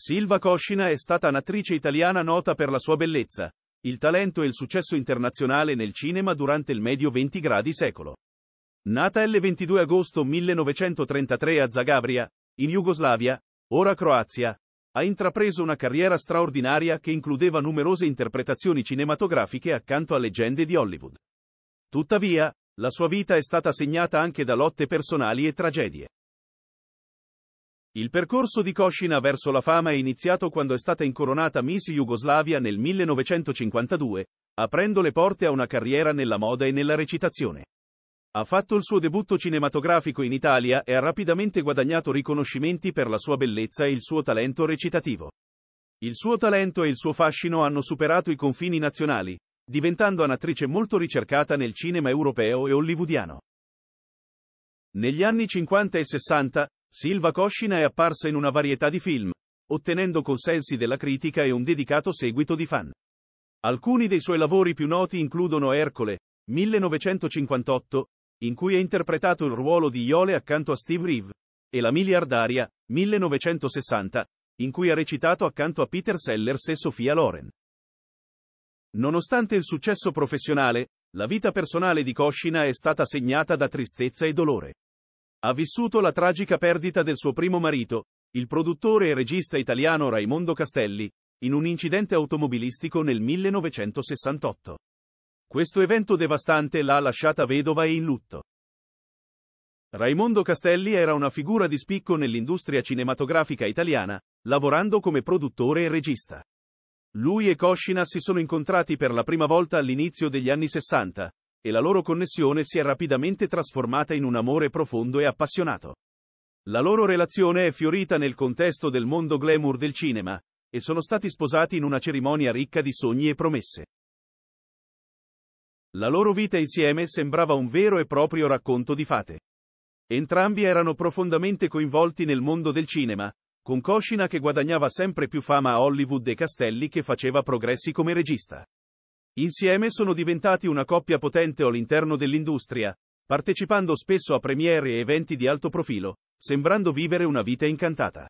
Silva Coscina è stata un'attrice italiana nota per la sua bellezza, il talento e il successo internazionale nel cinema durante il medio 20 gradi secolo. Nata il 22 agosto 1933 a Zagabria, in Jugoslavia, ora Croazia, ha intrapreso una carriera straordinaria che includeva numerose interpretazioni cinematografiche accanto a leggende di Hollywood. Tuttavia, la sua vita è stata segnata anche da lotte personali e tragedie. Il percorso di Koshina verso la fama è iniziato quando è stata incoronata Miss Jugoslavia nel 1952, aprendo le porte a una carriera nella moda e nella recitazione. Ha fatto il suo debutto cinematografico in Italia e ha rapidamente guadagnato riconoscimenti per la sua bellezza e il suo talento recitativo. Il suo talento e il suo fascino hanno superato i confini nazionali, diventando un'attrice molto ricercata nel cinema europeo e hollywoodiano. Negli anni 50 e 60, Silva Coscina è apparsa in una varietà di film, ottenendo consensi della critica e un dedicato seguito di fan. Alcuni dei suoi lavori più noti includono Ercole, 1958, in cui ha interpretato il ruolo di Iole accanto a Steve Reeve, e La miliardaria, 1960, in cui ha recitato accanto a Peter Sellers e Sofia Loren. Nonostante il successo professionale, la vita personale di Coscina è stata segnata da tristezza e dolore. Ha vissuto la tragica perdita del suo primo marito, il produttore e regista italiano Raimondo Castelli, in un incidente automobilistico nel 1968. Questo evento devastante l'ha lasciata vedova e in lutto. Raimondo Castelli era una figura di spicco nell'industria cinematografica italiana, lavorando come produttore e regista. Lui e Coscina si sono incontrati per la prima volta all'inizio degli anni 60, e la loro connessione si è rapidamente trasformata in un amore profondo e appassionato. La loro relazione è fiorita nel contesto del mondo glamour del cinema, e sono stati sposati in una cerimonia ricca di sogni e promesse. La loro vita insieme sembrava un vero e proprio racconto di fate. Entrambi erano profondamente coinvolti nel mondo del cinema, con Koshina che guadagnava sempre più fama a Hollywood e Castelli che faceva progressi come regista. Insieme sono diventati una coppia potente all'interno dell'industria, partecipando spesso a premiere e eventi di alto profilo, sembrando vivere una vita incantata.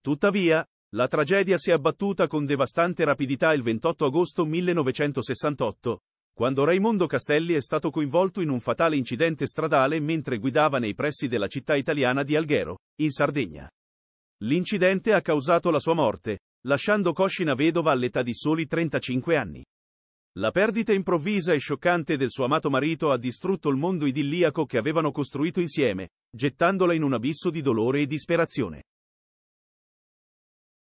Tuttavia, la tragedia si è abbattuta con devastante rapidità il 28 agosto 1968, quando Raimondo Castelli è stato coinvolto in un fatale incidente stradale mentre guidava nei pressi della città italiana di Alghero, in Sardegna. L'incidente ha causato la sua morte, lasciando Coscina vedova all'età di soli 35 anni. La perdita improvvisa e scioccante del suo amato marito ha distrutto il mondo idilliaco che avevano costruito insieme, gettandola in un abisso di dolore e disperazione.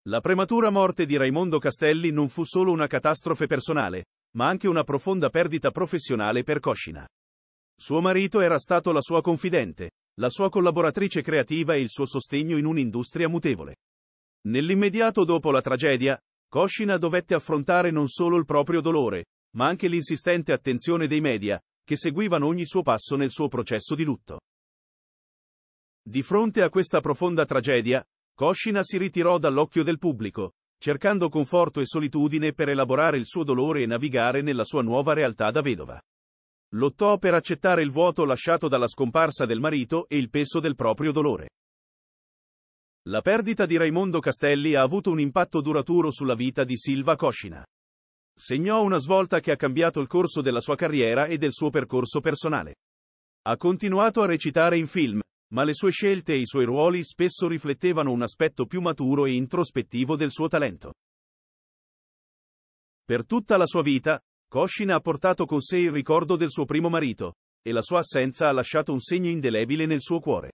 La prematura morte di Raimondo Castelli non fu solo una catastrofe personale, ma anche una profonda perdita professionale per Coscina. Suo marito era stato la sua confidente, la sua collaboratrice creativa e il suo sostegno in un'industria mutevole. Nell'immediato dopo la tragedia, Koshina dovette affrontare non solo il proprio dolore, ma anche l'insistente attenzione dei media, che seguivano ogni suo passo nel suo processo di lutto. Di fronte a questa profonda tragedia, Koshina si ritirò dall'occhio del pubblico, cercando conforto e solitudine per elaborare il suo dolore e navigare nella sua nuova realtà da vedova. Lottò per accettare il vuoto lasciato dalla scomparsa del marito e il peso del proprio dolore. La perdita di Raimondo Castelli ha avuto un impatto duraturo sulla vita di Silva Coscina. Segnò una svolta che ha cambiato il corso della sua carriera e del suo percorso personale. Ha continuato a recitare in film, ma le sue scelte e i suoi ruoli spesso riflettevano un aspetto più maturo e introspettivo del suo talento. Per tutta la sua vita, Coscina ha portato con sé il ricordo del suo primo marito, e la sua assenza ha lasciato un segno indelebile nel suo cuore.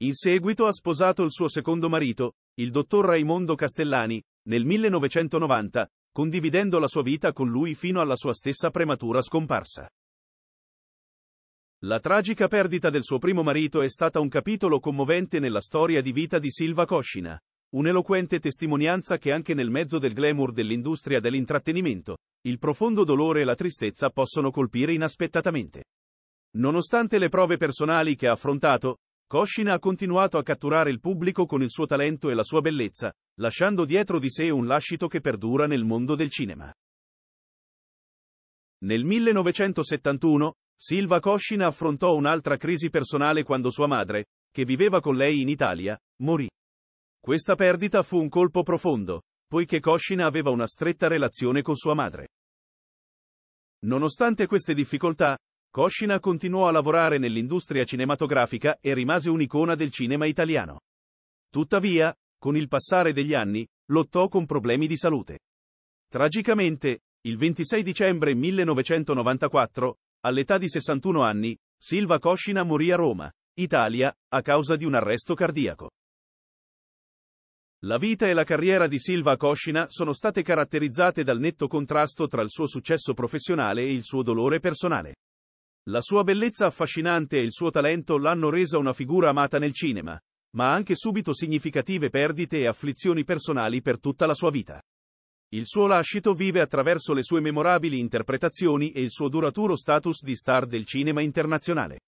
In seguito ha sposato il suo secondo marito, il dottor Raimondo Castellani, nel 1990, condividendo la sua vita con lui fino alla sua stessa prematura scomparsa. La tragica perdita del suo primo marito è stata un capitolo commovente nella storia di vita di Silva Coscina, un'eloquente testimonianza che anche nel mezzo del glamour dell'industria dell'intrattenimento, il profondo dolore e la tristezza possono colpire inaspettatamente. Nonostante le prove personali che ha affrontato, Koshina ha continuato a catturare il pubblico con il suo talento e la sua bellezza, lasciando dietro di sé un lascito che perdura nel mondo del cinema. Nel 1971, Silva Koshina affrontò un'altra crisi personale quando sua madre, che viveva con lei in Italia, morì. Questa perdita fu un colpo profondo, poiché Koshina aveva una stretta relazione con sua madre. Nonostante queste difficoltà, Coscina continuò a lavorare nell'industria cinematografica e rimase un'icona del cinema italiano. Tuttavia, con il passare degli anni, lottò con problemi di salute. Tragicamente, il 26 dicembre 1994, all'età di 61 anni, Silva Coscina morì a Roma, Italia, a causa di un arresto cardiaco. La vita e la carriera di Silva Coscina sono state caratterizzate dal netto contrasto tra il suo successo professionale e il suo dolore personale. La sua bellezza affascinante e il suo talento l'hanno resa una figura amata nel cinema, ma ha anche subito significative perdite e afflizioni personali per tutta la sua vita. Il suo lascito vive attraverso le sue memorabili interpretazioni e il suo duraturo status di star del cinema internazionale.